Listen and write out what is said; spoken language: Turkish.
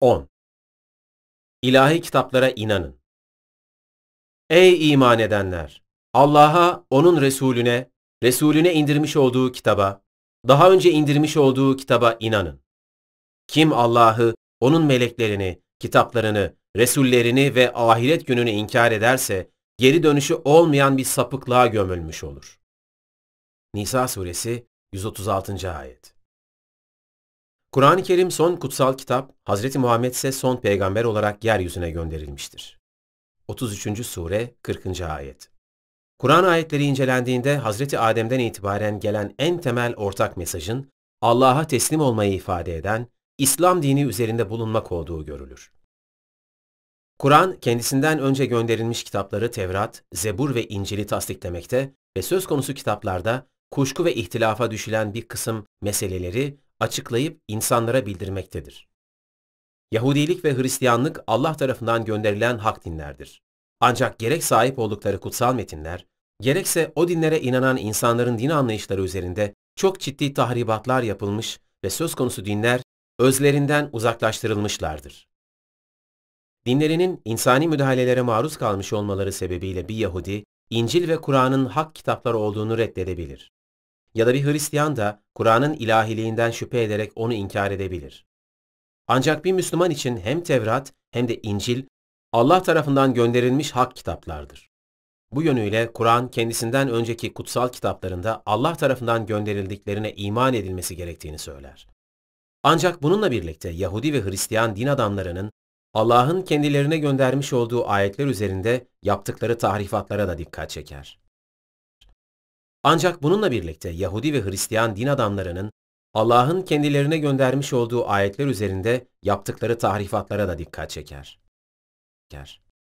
10. İlahi kitaplara inanın. Ey iman edenler! Allah'a, O'nun Resulüne, Resulüne indirmiş olduğu kitaba, daha önce indirmiş olduğu kitaba inanın. Kim Allah'ı, O'nun meleklerini, kitaplarını, Resullerini ve ahiret gününü inkar ederse, geri dönüşü olmayan bir sapıklığa gömülmüş olur. Nisa suresi 136. ayet Kur'an-ı Kerim son kutsal kitap, Hz. Muhammed ise son peygamber olarak yeryüzüne gönderilmiştir. 33. Sure 40. Ayet Kur'an ayetleri incelendiğinde Hz. Adem'den itibaren gelen en temel ortak mesajın Allah'a teslim olmayı ifade eden İslam dini üzerinde bulunmak olduğu görülür. Kur'an kendisinden önce gönderilmiş kitapları Tevrat, Zebur ve İncil'i tasdiklemekte ve söz konusu kitaplarda kuşku ve ihtilafa düşülen bir kısım meseleleri açıklayıp insanlara bildirmektedir. Yahudilik ve Hristiyanlık Allah tarafından gönderilen hak dinlerdir. Ancak gerek sahip oldukları kutsal metinler, gerekse o dinlere inanan insanların din anlayışları üzerinde çok ciddi tahribatlar yapılmış ve söz konusu dinler özlerinden uzaklaştırılmışlardır. Dinlerinin insani müdahalelere maruz kalmış olmaları sebebiyle bir Yahudi, İncil ve Kur'an'ın hak kitapları olduğunu reddedebilir ya da bir Hristiyan da Kur'an'ın ilahiliğinden şüphe ederek onu inkar edebilir. Ancak bir Müslüman için hem Tevrat hem de İncil Allah tarafından gönderilmiş hak kitaplardır. Bu yönüyle Kur'an kendisinden önceki kutsal kitaplarında Allah tarafından gönderildiklerine iman edilmesi gerektiğini söyler. Ancak bununla birlikte Yahudi ve Hristiyan din adamlarının Allah'ın kendilerine göndermiş olduğu ayetler üzerinde yaptıkları tahrifatlara da dikkat çeker. Ancak bununla birlikte Yahudi ve Hristiyan din adamlarının Allah'ın kendilerine göndermiş olduğu ayetler üzerinde yaptıkları tahrifatlara da dikkat çeker. çeker.